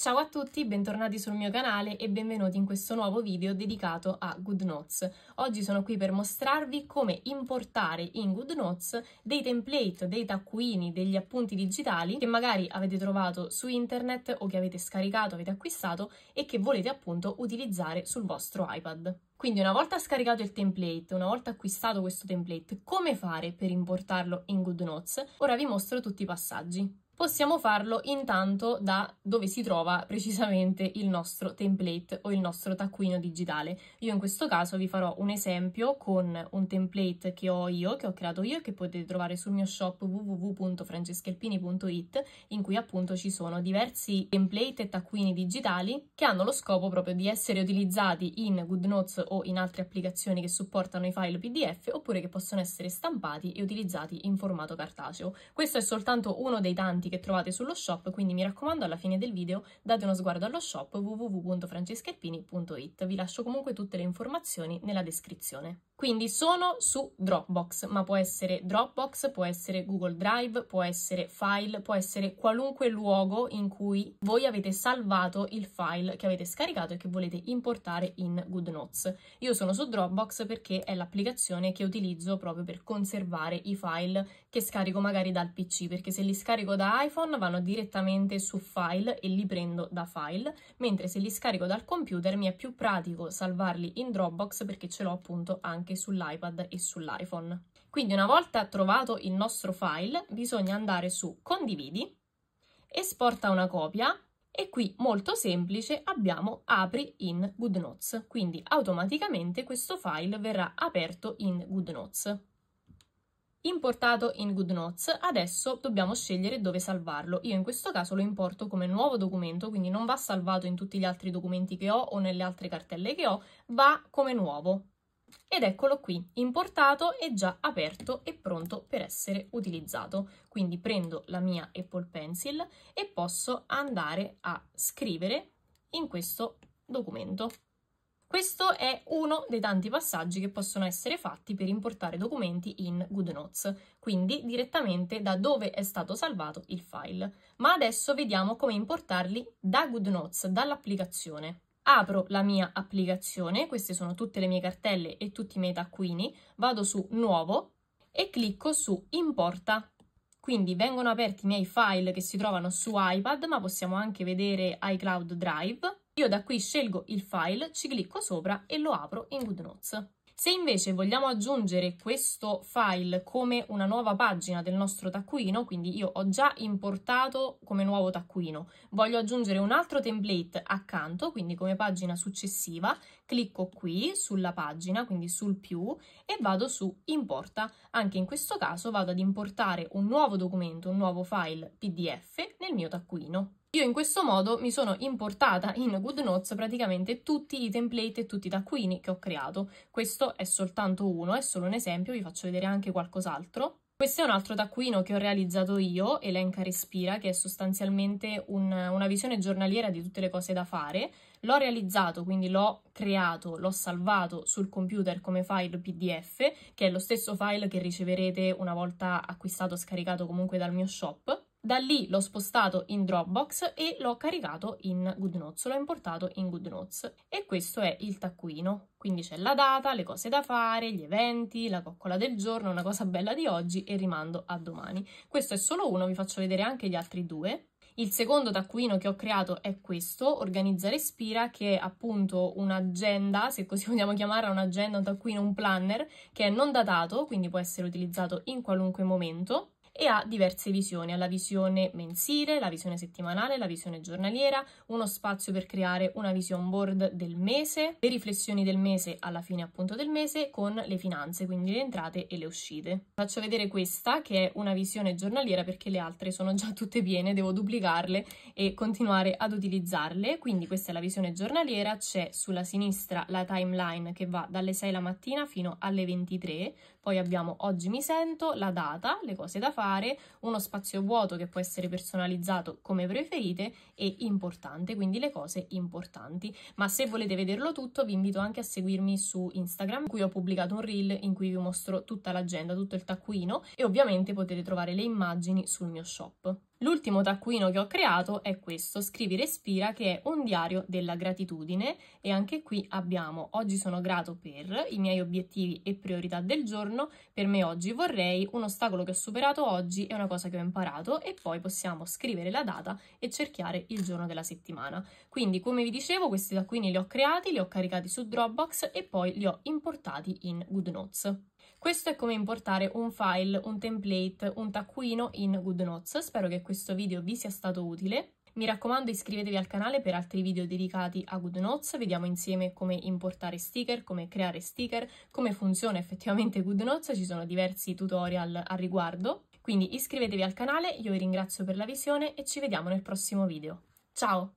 Ciao a tutti, bentornati sul mio canale e benvenuti in questo nuovo video dedicato a GoodNotes. Oggi sono qui per mostrarvi come importare in GoodNotes dei template, dei taccuini, degli appunti digitali che magari avete trovato su internet o che avete scaricato, avete acquistato e che volete appunto utilizzare sul vostro iPad. Quindi una volta scaricato il template, una volta acquistato questo template, come fare per importarlo in GoodNotes? Ora vi mostro tutti i passaggi possiamo farlo intanto da dove si trova precisamente il nostro template o il nostro taccuino digitale. Io in questo caso vi farò un esempio con un template che ho io, che ho creato io e che potete trovare sul mio shop www.franceschelpini.it in cui appunto ci sono diversi template e taccuini digitali che hanno lo scopo proprio di essere utilizzati in GoodNotes o in altre applicazioni che supportano i file PDF oppure che possono essere stampati e utilizzati in formato cartaceo. Questo è soltanto uno dei tanti contenuti che trovate sullo shop, quindi mi raccomando alla fine del video date uno sguardo allo shop www.francescherpini.it. Vi lascio comunque tutte le informazioni nella descrizione. Quindi sono su Dropbox, ma può essere Dropbox, può essere Google Drive, può essere file, può essere qualunque luogo in cui voi avete salvato il file che avete scaricato e che volete importare in GoodNotes. Io sono su Dropbox perché è l'applicazione che utilizzo proprio per conservare i file che scarico magari dal PC, perché se li scarico da iPhone vanno direttamente su file e li prendo da file, mentre se li scarico dal computer mi è più pratico salvarli in Dropbox perché ce l'ho appunto anche anche sull'iPad e sull'iPhone. Quindi una volta trovato il nostro file bisogna andare su condividi, esporta una copia e qui molto semplice abbiamo apri in GoodNotes, quindi automaticamente questo file verrà aperto in GoodNotes. Importato in GoodNotes, adesso dobbiamo scegliere dove salvarlo. Io in questo caso lo importo come nuovo documento, quindi non va salvato in tutti gli altri documenti che ho o nelle altre cartelle che ho, va come nuovo ed eccolo qui importato e già aperto e pronto per essere utilizzato quindi prendo la mia Apple Pencil e posso andare a scrivere in questo documento questo è uno dei tanti passaggi che possono essere fatti per importare documenti in GoodNotes, quindi direttamente da dove è stato salvato il file. Ma adesso vediamo come importarli da GoodNotes, dall'applicazione apro la mia applicazione, queste sono tutte le mie cartelle e tutti i miei taccuini, vado su nuovo e clicco su importa. Quindi vengono aperti i miei file che si trovano su iPad, ma possiamo anche vedere iCloud Drive. Io da qui scelgo il file, ci clicco sopra e lo apro in GoodNotes. Se invece vogliamo aggiungere questo file come una nuova pagina del nostro taccuino, quindi io ho già importato come nuovo taccuino, voglio aggiungere un altro template accanto, quindi come pagina successiva, clicco qui sulla pagina, quindi sul più, e vado su importa. Anche in questo caso vado ad importare un nuovo documento, un nuovo file PDF nel mio taccuino. Io in questo modo mi sono importata in GoodNotes praticamente tutti i template e tutti i taccuini che ho creato. Questo è soltanto uno, è solo un esempio, vi faccio vedere anche qualcos'altro. Questo è un altro taccuino che ho realizzato io, Elenca Respira, che è sostanzialmente un, una visione giornaliera di tutte le cose da fare. L'ho realizzato, quindi l'ho creato, l'ho salvato sul computer come file PDF, che è lo stesso file che riceverete una volta acquistato o scaricato comunque dal mio shop. Da lì l'ho spostato in Dropbox e l'ho caricato in GoodNotes, l'ho importato in GoodNotes e questo è il taccuino. Quindi c'è la data, le cose da fare, gli eventi, la coccola del giorno, una cosa bella di oggi e rimando a domani. Questo è solo uno, vi faccio vedere anche gli altri due. Il secondo taccuino che ho creato è questo, Organizza Respira, che è appunto un'agenda, se così vogliamo chiamarla un'agenda, un taccuino, un planner, che è non datato, quindi può essere utilizzato in qualunque momento e ha diverse visioni, ha la visione mensile, la visione settimanale, la visione giornaliera, uno spazio per creare una vision board del mese, le riflessioni del mese alla fine appunto del mese con le finanze, quindi le entrate e le uscite. Faccio vedere questa che è una visione giornaliera perché le altre sono già tutte piene, devo duplicarle e continuare ad utilizzarle, quindi questa è la visione giornaliera, c'è sulla sinistra la timeline che va dalle 6 la mattina fino alle 23, poi abbiamo oggi mi sento, la data, le cose da fare, fare, uno spazio vuoto che può essere personalizzato come preferite e importante, quindi le cose importanti. Ma se volete vederlo tutto vi invito anche a seguirmi su Instagram, in cui ho pubblicato un reel in cui vi mostro tutta l'agenda, tutto il taccuino e ovviamente potete trovare le immagini sul mio shop. L'ultimo taccuino che ho creato è questo, Scrivi Respira, che è un diario della gratitudine e anche qui abbiamo oggi sono grato per i miei obiettivi e priorità del giorno, per me oggi vorrei, un ostacolo che ho superato oggi e una cosa che ho imparato e poi possiamo scrivere la data e cerchiare il giorno della settimana. Quindi come vi dicevo questi taccuini li ho creati, li ho caricati su Dropbox e poi li ho importati in GoodNotes. Questo è come importare un file, un template, un taccuino in GoodNotes. Spero che questo video vi sia stato utile. Mi raccomando iscrivetevi al canale per altri video dedicati a GoodNotes, vediamo insieme come importare sticker, come creare sticker, come funziona effettivamente GoodNotes, ci sono diversi tutorial al riguardo. Quindi iscrivetevi al canale, io vi ringrazio per la visione e ci vediamo nel prossimo video. Ciao!